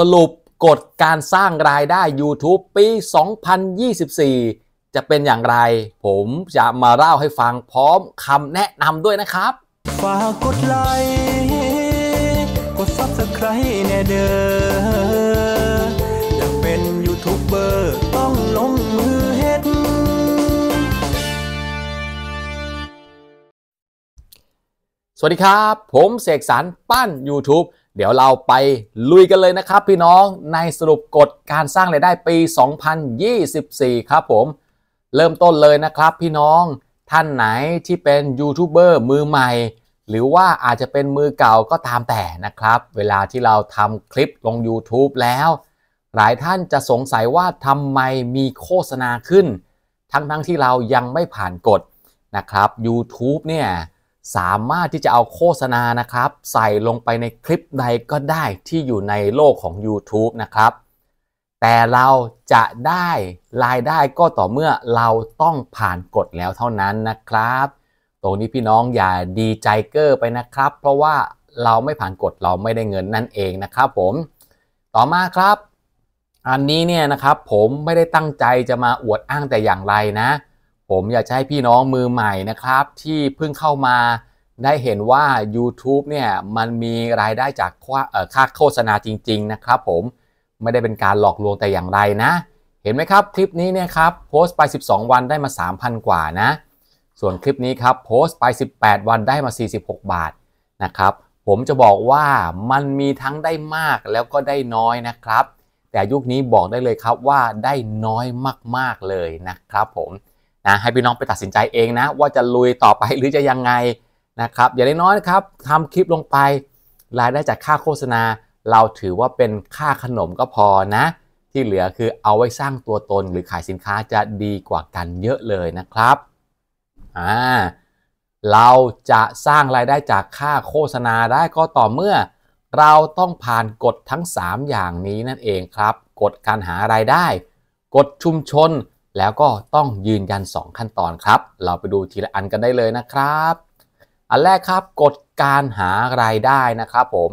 สรุปกฎการสร้างรายได้ YouTube ปี 2024 จะเป็นอย่างไร ผมจะมาเล่าให้ฟังพร้อมคำแนะนำด้วยนะครับ ฝากกดไลค์กด Subscribe แน่เด้ออยากเป็นยูทูบเบอร์ต้องลงมือเฮ็ดสวัสดีครับ ผมเสกสรรปั้น YouTube เดี๋ยวเราไปลุยกันเลยนะครับ พี่น้องในสรุปกฎการสร้างรายได้ปี 2024 ครับผม เริ่มต้นเลยนะครับ พี่น้องท่านไหนที่เป็นยูทูบเบอร์มือใหม่ หรือว่าอาจจะเป็นมือเก่าก็ตามแต่นะครับ เวลาที่เราทำคลิปลง YouTube แล้ว หลายท่านจะสงสัยว่าทำไมมีโฆษณาขึ้น ทั้งๆทที่เรายังไม่ผ่านกฎนะครับ YouTube เนี่ยสามารถที่จะเอาโฆษณานะครับ ใส่ลงไปในคลิปใดก็ได้ที่อยู่ในโลกของ YouTube นะครับ แต่เราจะได้รายได้ก็ต่อเมื่อเราต้องผ่านกฎแล้วเท่านั้นนะครับ ตรงนี้พี่น้องอย่าดีใจเกอร์ไปนะครับ เพราะว่าเราไม่ผ่านกฎเราไม่ได้เงินนั่นเองนะครับ ผม ต่อมาครับ อันนี้เนี่ยนะครับ ผมไม่ได้ตั้งใจจะมาอวดอ้างแต่อย่างไรนะผมอยากจะให้พี่น้องมือใหม่นะครับที่เพิ่งเข้ามาได้เห็นว่า YouTube เนี่ยมันมีรายได้จากค่าโฆษณาจริงๆนะครับผมไม่ได้เป็นการหลอกลวงแต่อย่างไรนะ เห็นไหมครับ คลิปนี้เนี่ยครับโพสต์ไป 12 วันได้มา 3,000 กว่านะส่วนคลิปนี้ครับ โพสต์ไป 18 วันได้มา 46 บาทนะครับ ผมจะบอกว่ามันมีทั้งได้มากแล้วก็ได้น้อยนะครับ แต่ยุคนี้บอกได้เลยครับว่าได้น้อยมากๆเลยนะครับ ผมนะให้พี่น้องไปตัดสินใจเองนะ ว่าจะลุยต่อไปหรือจะยังไงนะครับอย่างน้อยนะครับทำคลิปลงไป รายได้จากค่าโฆษณา เราถือว่าเป็นค่าขนมก็พอนะ ที่เหลือคือเอาไว้สร้างตัวตนหรือขายสินค้าจะดีกว่ากันเยอะเลยนะครับอ่าเราจะสร้างรายได้จากค่าโฆษณาได้ก็ต่อเมื่อ เราต้องผ่านกฎทั้ง 3 อย่างนี้นั่นเองครับกฎการหารายได้กฎชุมชนแล้วก็ต้องยืนยัน 2 ขั้นตอนครับ เราไปดูทีละอันกันได้เลยนะครับ อันแรกครับกฎการหารายได้นะครับผม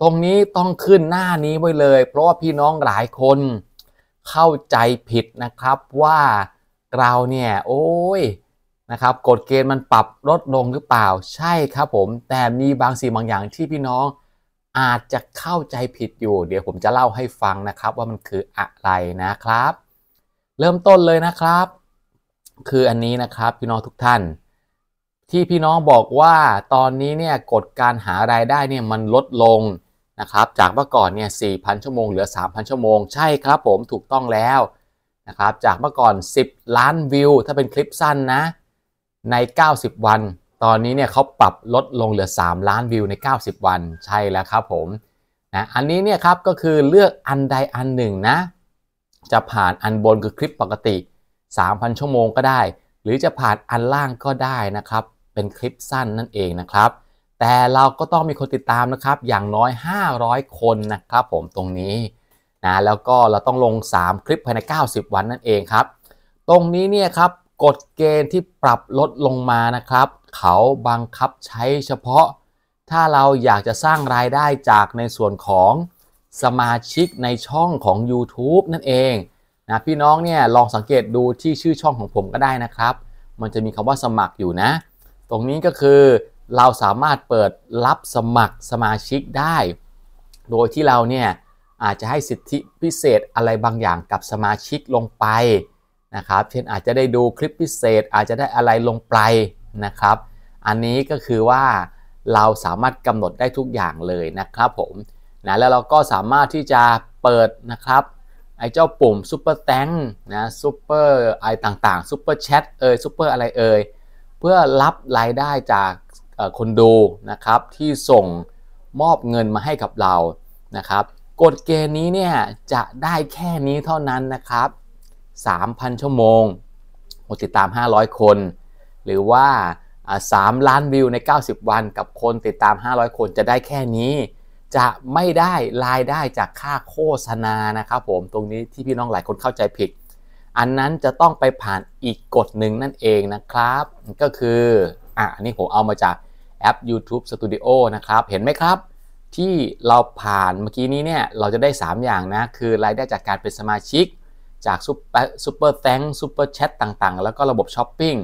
ตรงนี้ต้องขึ้นหน้านี้ไว้เลย เพราะว่าพี่น้องหลายคนเข้าใจผิดนะครับว่าเราเนี่ย โอ้ยนะครับกฎเกณฑ์มันปรับลดลงหรือเปล่า ใช่ครับผม แต่มีบางสิ่งบางอย่างที่พี่น้องอาจจะเข้าใจผิดอยู่ เดี๋ยวผมจะเล่าให้ฟังนะครับ ว่ามันคืออะไรนะครับเริ่มต้นเลยนะครับ คืออันนี้นะครับพี่น้องทุกท่าน ที่พี่น้องบอกว่าตอนนี้เนี่ยกฎการหารายได้เนี่ยมันลดลงนะครับ จากเมื่อก่อนเนี่ย4,000 ชั่วโมงเหลือ 3,000ชั่วโมงใช่ครับผมถูกต้องแล้วนะครับ จากเมื่อก่อน 10 ล้านวิว ถ้าเป็นคลิปสั้นนะใน 90 วัน ตอนนี้เนี่ยเขาปรับลดลงเหลือ 3 ล้านวิวใน90 วัน ใช่แล้วครับผมนะอันนี้เนี่ยครับก็คือเลือก อันใดอันหนึ่งนะจะผ่านอันบนคือคลิปปกติ 3,000 ชั่วโมงก็ได้ หรือจะผ่านอันล่างก็ได้นะครับ เป็นคลิปสั้นนั่นเองนะครับ แต่เราก็ต้องมีคนติดตามนะครับ อย่างน้อย 500 คนนะครับผม ตรงนี้นะ แล้วก็เราต้องลง 3 คลิปภายใน 90 วันนั่นเองครับ ตรงนี้เนี่ยครับกฎเกณฑ์ที่ปรับลดลงมานะครับ เขาบังคับใช้เฉพาะ ถ้าเราอยากจะสร้างรายได้จากในส่วนของสมาชิกในช่องของ YouTube นั่นเองนะพี่น้องเนี่ยลองสังเกตดูที่ชื่อช่องของผมก็ได้นะครับ มันจะมีคำว่าสมัครอยู่นะ ตรงนี้ก็คือเราสามารถเปิดรับสมัครสมาชิกได้ โดยที่เราเนี่ยอาจจะให้สิทธิพิเศษอะไรบางอย่างกับสมาชิกลงไปนะครับเช่นอาจจะได้ดูคลิปพิเศษอาจจะได้อะไรลงไปนะครับ อันนี้ก็คือว่าเราสามารถกำหนดได้ทุกอย่างเลยนะครับผมนะแล้วเราก็สามารถที่จะเปิดนะครับไอ้เจ้าปุ่มซ u เปอร์แตงนะซูเปอร์ไอต่างๆซ u เปอร์แชทเอยซูเปอร์อะไรเอยเพื่อรับรายได้จากคนดูนะครับที่ส่งมอบเงินมาให้กับเรานะครับกฎเกณฑ์นี้เนี่ยจะได้แค่นี้เท่านั้นนะครับ 3,000 ชั่วโมงคนติดตาม 500 คน หรือว่า 3 ล้านวิวใน 90 วันกับคนติดตาม 500 คนจะได้แค่นี้จะไม่ได้รายได้จากค่าโฆษณานะครับผมตรงนี้ที่พี่น้องหลายคนเข้าใจผิด อันนั้นจะต้องไปผ่านอีกกฎหนึ่งนั่นเองนะครับ ก็คืออ่ะนี่ผมเอามาจากแอป YouTube Studio นะครับ เห็นไหมครับ ที่เราผ่านเมื่อกี้นี้เนี่ยเราจะได้ 3 อย่างนะ คือรายได้จากการเป็นสมาชิก จากซูเปอร์แตงซูเปอร์แชทต่างๆ แล้วก็ระบบช้อปปิ้ง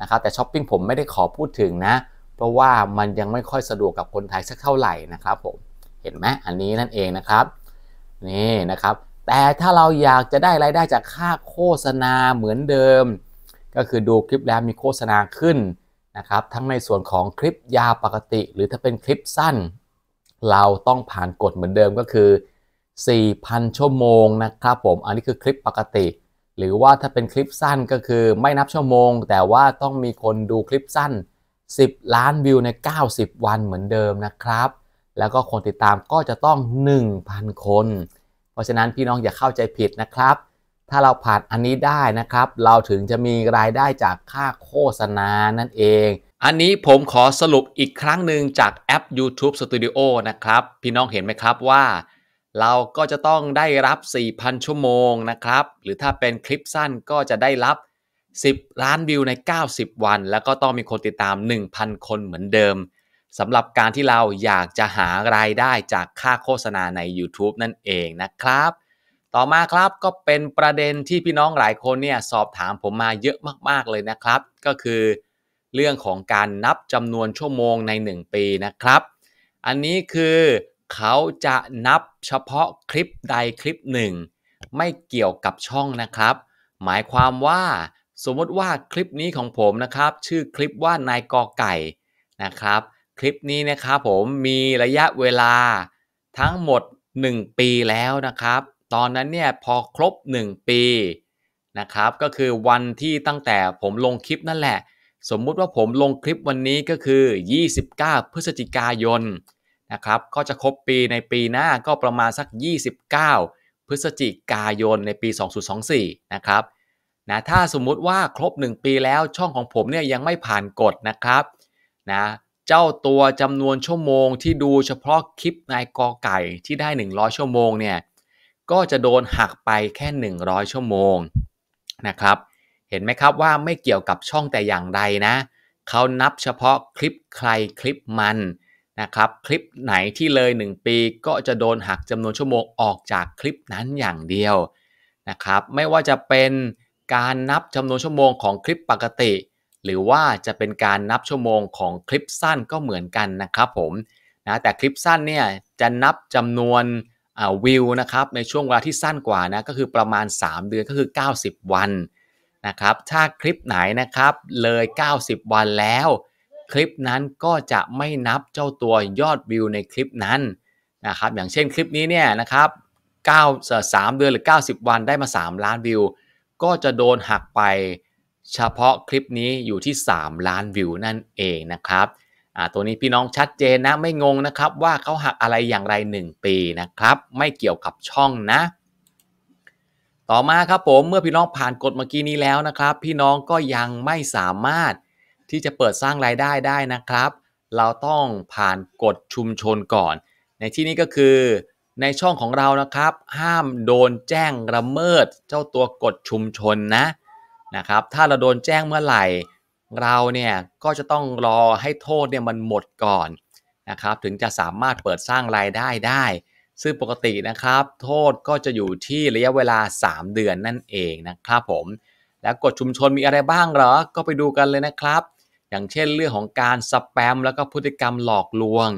นะครับแต่ช้อปปิ้งผมไม่ได้ขอพูดถึงนะ เพราะว่ามันยังไม่ค่อยสะดวกกับคนไทยสักเท่าไหร่นะครับผมเห็นไหมอันนี้นั่นเองนะครับนี่นะครับ แต่ถ้าเราอยากจะได้รายได้จากค่าโฆษณาเหมือนเดิม ก็คือดูคลิปแล้วมีโฆษณาขึ้นนะครับ ทั้งในส่วนของคลิปยาวปกติหรือถ้าเป็นคลิปสั้น เราต้องผ่านกฎเหมือนเดิมก็คือ 4,000 ชั่วโมงนะครับ ผมอันนี้คือคลิปปกติ หรือว่าถ้าเป็นคลิปสั้นก็คือไม่นับชั่วโมง แต่ว่าต้องมีคนดูคลิปสั้น 10 ล้านวิวใน90 วันเหมือนเดิมนะครับแล้วก็คนติดตามก็จะต้อง 1,000 คน เพราะฉะนั้นพี่น้องอย่าเข้าใจผิดนะครับ ถ้าเราผ่านอันนี้ได้นะครับ เราถึงจะมีรายได้จากค่าโฆษณานั่นเอง อันนี้ผมขอสรุปอีกครั้งหนึ่งจากแอป YouTube Studio นะครับ พี่น้องเห็นไหมครับว่า เราก็จะต้องได้รับ 4,000 ชั่วโมงนะครับ หรือถ้าเป็นคลิปสั้นก็จะได้รับ 10 ล้านวิวใน 90 วัน แล้วก็ต้องมีคนติดตาม 1,000 คนเหมือนเดิมสำหรับการที่เราอยากจะหารายได้จากค่าโฆษณาใน YouTube นั่นเองนะครับ ต่อมาครับก็เป็นประเด็นที่พี่น้องหลายคนเนี่ยสอบถามผมมาเยอะมาก ๆ เลยนะครับ ก็คือเรื่องของการนับจำนวนชั่วโมงใน 1 ปีนะครับ อันนี้คือเขาจะนับเฉพาะคลิปใดคลิปหนึ่งไม่เกี่ยวกับช่องนะครับ หมายความว่าสมมติว่าคลิปนี้ของผมนะครับ ชื่อคลิปว่านายกอไก่นะครับคลิปนี้นะครับผมมีระยะเวลาทั้งหมด 1 ปีแล้วนะครับ ตอนนั้นเนี่ยพอครบ 1 ปีนะครับ ก็คือวันที่ตั้งแต่ผมลงคลิปนั่นแหละ สมมุติว่าผมลงคลิปวันนี้ก็คือ 29 พฤศจิกายนนะครับ ก็จะครบปีในปีหน้าก็ประมาณสัก 29 พฤศจิกายนในปี 2024 นะครับ นะถ้าสมมุติว่าครบ 1 ปีแล้วช่องของผมเนี่ยยังไม่ผ่านกฎนะครับนะเจ้าตัวจำนวนชั่วโมงที่ดูเฉพาะคลิปนายกอไก่ที่ได้ 100 ชั่วโมงเนี่ยก็จะโดนหักไปแค่ 100 ชั่วโมงนะครับเห็นไหมครับว่าไม่เกี่ยวกับช่องแต่อย่างใดนะเขานับเฉพาะคลิปใครคลิปมันนะครับคลิปไหนที่เลย 1 ปีก็จะโดนหักจำนวนชั่วโมงออกจากคลิปนั้นอย่างเดียวนะครับไม่ว่าจะเป็นการนับจำนวนชั่วโมงของคลิปปกติหรือว่าจะเป็นการนับชั่วโมงของคลิปสั้นก็เหมือนกันนะครับผมนะแต่คลิปสั้นเนี่ยจะนับจำนวนวิวนะครับในช่วงเวลาที่สั้นกว่านะก็คือประมาณ 3 เดือนก็คือ 90 วันนะครับถ้าคลิปไหนนะครับเลย 90 วันแล้ว คลิปนั้นก็จะไม่นับเจ้าตัวยอดวิวในคลิปนั้นนะครับอย่างเช่นคลิปนี้เนี่ยนะครับ9 3เดือนหรือ90 วันได้มา 3 ล้านวิวก็จะโดนหักไปเฉพาะคลิปนี้อยู่ที่ 3 ล้านวิวนั่นเองนะครับ ตัวนี้พี่น้องชัดเจนนะไม่งงนะครับ ว่าเขาหักอะไรอย่างไร 1 ปีนะครับ ไม่เกี่ยวกับช่องนะ ต่อมาครับผมเมื่อพี่น้องผ่านกฎเมื่อกี้นี้แล้วนะครับ พี่น้องก็ยังไม่สามารถที่จะเปิดสร้างรายได้ได้นะครับ เราต้องผ่านกฎชุมชนก่อน ในที่นี้ก็คือในช่องของเรานะครับ ห้ามโดนแจ้งระเมิดเจ้าตัวกฎชุมชนนะนะครับถ้าเราโดนแจ้งเมื่อไหร่เราเนี่ยก็จะต้องรอให้โทษเนี่ยมันหมดก่อนนะครับถึงจะสามารถเปิดสร้างรายได้ได้ ซึ่งปกตินะครับ โทษก็จะอยู่ที่ระยะเวลา 3 เดือนนั่นเองนะครับผมแล้วกฎชุมชนมีอะไรบ้างเหรอ ก็ไปดูกันเลยนะครับ อย่างเช่นเรื่องของการสแปม แล้วก็พฤติกรรมหลอกลวง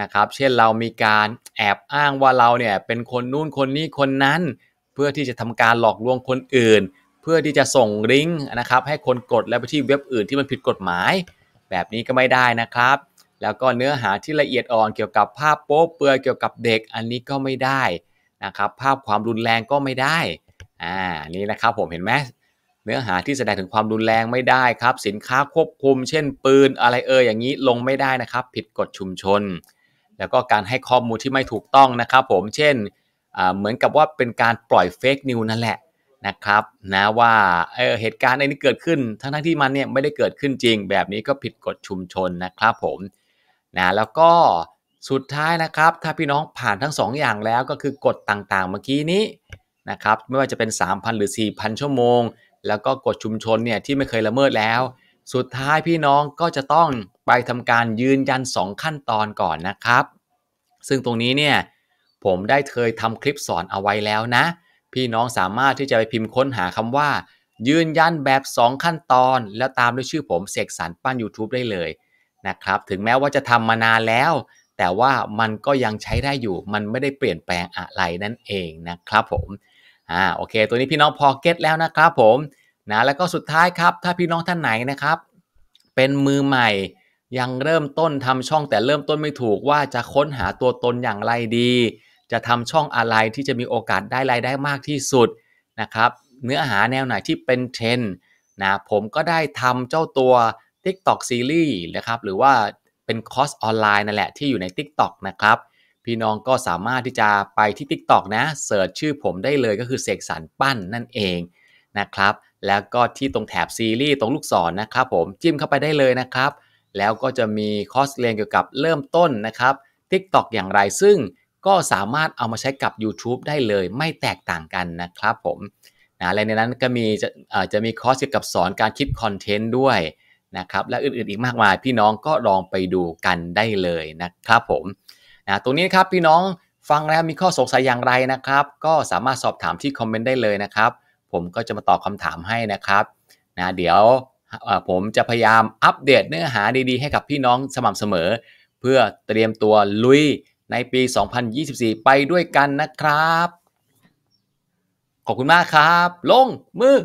นะครับเช่นเรามีการแอบอ้างว่าเราเนี่ยเป็นคนนู่นคนนี้คนนั้น เพื่อที่จะทำการหลอกลวงคนอื่นพื่อที่จะส่งลิงก์นะครับให้คนกดแล้วไปที่เว็บอื่นที่มันผิดกฎหมายแบบนี้ก็ไม่ได้นะครับแล้วก็เนื้อหาที่ละเอียดอ่อนเกี่ยวกับภาพโป๊ เปลือยเกี่ยวกับเด็กอันนี้ก็ไม่ได้นะครับภาพความรุนแรงก็ไม่ได้อ่านี่นะครับผมเห็นไหมเนื้อหาที่แสดงถึงความรุนแรงไม่ได้ครับ สินค้าควบคุม เช่น ปืนอะไรเอ่ยอย่างนี้ลงไม่ได้นะครับ ผิดกฎชุมชน แล้วก็การให้ข้อมูลที่ไม่ถูกต้องนะครับผมเช่นเหมือนกับว่าเป็นการปล่อยเฟกนิวนั่นแหละนะครับนะว่าเเหตุการณ์ในนี้เกิดขึ้น ทั้งทั้งที่มันเนี่ยไม่ได้เกิดขึ้นจริง แบบนี้ก็ผิดกฎชุมชนนะครับผม นะแล้วก็สุดท้ายนะครับถ้าพี่น้องผ่านทั้ง 2ออย่างแล้วก็คือกฎต่างๆเมื่อกี้นี้นะครับ ไม่ว่าจะเป็น 3,000 หรือ 4,000 ชั่วโมง แล้วก็กฎชุมชนเนี่ยที่ไม่เคยละเมิดแล้ว สุดท้ายพี่น้องก็จะต้องไปทำการยืนยัน 2 ขั้นตอนก่อนนะครับ ซึ่งตรงนี้เนี่ยผมได้เคยทำคลิปสอนเอาไว้แล้วนะพี่น้องสามารถที่จะไปพิมพ์ค้นหาคำว่า ยืนยันแบบ 2 ขั้นตอน แล้วตามด้วยชื่อผม เสกสรรปั้น YouTube ได้เลยนะครับ ถึงแม้ว่าจะทำมานานแล้ว แต่ว่ามันก็ยังใช้ได้อยู่มันไม่ได้เปลี่ยนแปลงอะไรนั่นเองนะครับผมอ่าโอเค ตัวนี้พี่น้องพอเก็ตแล้วนะครับผมนะแล้วก็สุดท้ายครับ ถ้าพี่น้องท่านไหนนะครับ เป็นมือใหม่ยังเริ่มต้นทำช่อง แต่เริ่มต้นไม่ถูกว่าจะค้นหาตัวตนอย่างไรดีจะทำช่องอะไรที่จะมีโอกาสได้รายได้มากที่สุดนะครับเนื้อหาแนวไหนที่เป็นเทรนนะผมก็ได้ทำเจ้าตัว TikTok Series นะครับหรือว่าเป็นคอร์สออนไลน์นั่นแหละที่อยู่ใน TikTok นะครับพี่น้องก็สามารถที่จะไปที่ TikTok นะเสิร์ชชื่อผมได้เลยก็คือเสกสรรปั้นนั่นเองนะครับแล้วก็ที่ตรงแถบซีรีส์ตรงลูกศรนนะครับผมจิ้มเข้าไปได้เลยนะครับ แล้วก็จะมีคอร์สเรียนเกี่ยวกับเริ่มต้นนะครับ TikTok อย่างไรซึ่งก็สามารถเอามาใช้กับ YouTube ได้เลยไม่แตกต่างกันนะครับผมนะและในนั้นก็มีจะจะมีคอร์สเกี่ยวกับสอนการคิดคอนเทนต์ด้วยนะครับและอื่นๆ อีกมากมายพี่น้องก็ลองไปดูกันได้เลยนะครับผมนะตรงนี้ครับพี่น้องฟังแล้วมีข้อสงสัยอย่างไรนะครับ ก็สามารถสอบถามที่คอมเมนต์ได้เลยนะครับ ผมก็จะมาตอบคำถามให้นะครับนะเดี๋ยวผมจะพยายามอัปเดตเนื้อหาดีๆให้กับพี่น้องสม่ำเสมอ เพื่อเตรียมตัวลุยในปี 2024 ไปด้วยกันนะครับ ขอบคุณมากครับ ลงมือ